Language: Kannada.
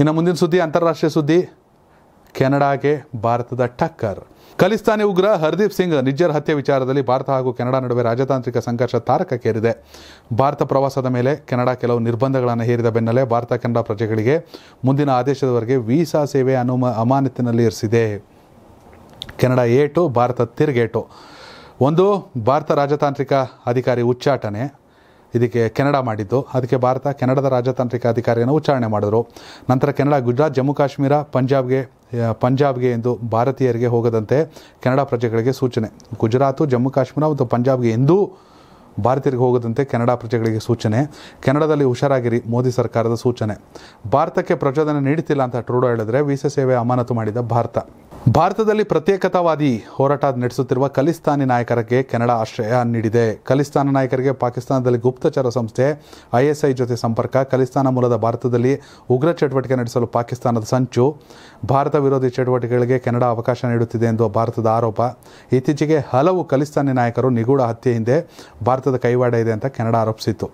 ಇನ್ನು ಮುಂದಿನ ಸುದ್ದಿ ಅಂತಾರಾಷ್ಟ್ರೀಯ ಸುದ್ದಿ ಕೆನಡಾಗೆ ಭಾರತದ ಟಕ್ಕರ್ ಖಲಿಸ್ತಾನಿ ಉಗ್ರ ಹರ್ದೀಪ್ ಸಿಂಗ್ ನಿಜ್ಜರ್ ಹತ್ಯೆ ವಿಚಾರದಲ್ಲಿ ಭಾರತ ಹಾಗೂ ಕೆನಡಾ ನಡುವೆ ರಾಜತಾಂತ್ರಿಕ ಸಂಘರ್ಷ ತಾರಕಕ್ಕೇರಿದೆ ಭಾರತ ಪ್ರವಾಸದ ಮೇಲೆ ಕೆನಡಾ ಕೆಲವು ನಿರ್ಬಂಧಗಳನ್ನು ಹೇರಿದ ಬೆನ್ನಲ್ಲೇ ಭಾರತ ಕೆನಡಾ ಪ್ರಜೆಗಳಿಗೆ ಮುಂದಿನ ಆದೇಶದವರೆಗೆ ವೀಸಾ ಸೇವೆ ಅನುಮ ಅಮಾನತಿನಲ್ಲಿ ಇರಿಸಿದೆ ಕೆನಡಾ ಏಟು ಭಾರತ ತಿರುಗೇಟು ಒಂದು ಭಾರತ ರಾಜತಾಂತ್ರಿಕ ಅಧಿಕಾರಿ ಉಚ್ಚಾಟನೆ ಇದಕ್ಕೆ ಕೆನಡಾ ಮಾಡಿದ್ದು ಅದಕ್ಕೆ ಭಾರತ ಕೆನಡಾದ ರಾಜತಾಂತ್ರಿಕ ಅಧಿಕಾರಿಯನ್ನು ಉಚ್ಚಾರಣೆ ಮಾಡಿದರು ನಂತರ ಕೆನಡಾ ಗುಜರಾತ್ ಜಮ್ಮು ಕಾಶ್ಮೀರ ಪಂಜಾಬ್ಗೆ ಪಂಜಾಬ್ಗೆ ಎಂದು ಭಾರತೀಯರಿಗೆ ಹೋಗದಂತೆ ಕೆನಡಾ ಪ್ರಜೆಗಳಿಗೆ ಸೂಚನೆ ಗುಜರಾತು ಜಮ್ಮು ಕಾಶ್ಮೀರ ಮತ್ತು ಪಂಜಾಬ್ಗೆ ಎಂದೂ ಭಾರತೀಯರಿಗೆ ಹೋಗದಂತೆ ಕೆನಡಾ ಪ್ರಜೆಗಳಿಗೆ ಸೂಚನೆ ಕೆನಡಾದಲ್ಲಿ ಹುಷಾರಾಗಿರಿ ಮೋದಿ ಸರ್ಕಾರದ ಸೂಚನೆ ಭಾರತಕ್ಕೆ ಪ್ರಚೋದನೆ ನೀಡುತ್ತಿಲ್ಲ ಅಂತ ಟ್ರೂಡೋ ಹೇಳಿದ್ರೆ ವೀಸಾ ಸೇವೆ ಅಮಾನತು ಮಾಡಿದ ಭಾರತ ಭಾರತದಲ್ಲಿ ಪ್ರತ್ಯೇಕತಾವಾದಿ ಹೋರಾಟ ನಡೆಸುತ್ತಿರುವ ಖಲಿಸ್ತಾನಿ ನಾಯಕರಿಗೆ ಕೆನಡಾ ಆಶ್ರಯ ನೀಡಿದೆ ಖಲಿಸ್ತಾನ ನಾಯಕರಿಗೆ ಪಾಕಿಸ್ತಾನದಲ್ಲಿ ಗುಪ್ತಚರ ಸಂಸ್ಥೆ ಐಎಸ್ಐ ಜೊತೆ ಸಂಪರ್ಕ ಖಲಿಸ್ತಾನ ಮೂಲದ ಭಾರತದಲ್ಲಿ ಉಗ್ರ ಚಟುವಟಿಕೆ ನಡೆಸಲು ಪಾಕಿಸ್ತಾನದ ಸಂಚು ಭಾರತ ವಿರೋಧಿ ಚಟುವಟಿಕೆಗಳಿಗೆ ಕೆನಡಾ ಅವಕಾಶ ನೀಡುತ್ತಿದೆ ಎಂದು ಭಾರತದ ಆರೋಪ ಇತ್ತೀಚೆಗೆ ಹಲವು ಖಲಿಸ್ತಾನಿ ನಾಯಕರು ನಿಗೂಢ ಹತ್ಯೆ ಹಿಂದೆ ಭಾರತದ ಕೈವಾಡ ಇದೆ ಅಂತ ಕೆನಡಾ ಆರೋಪಿಸಿತ್ತು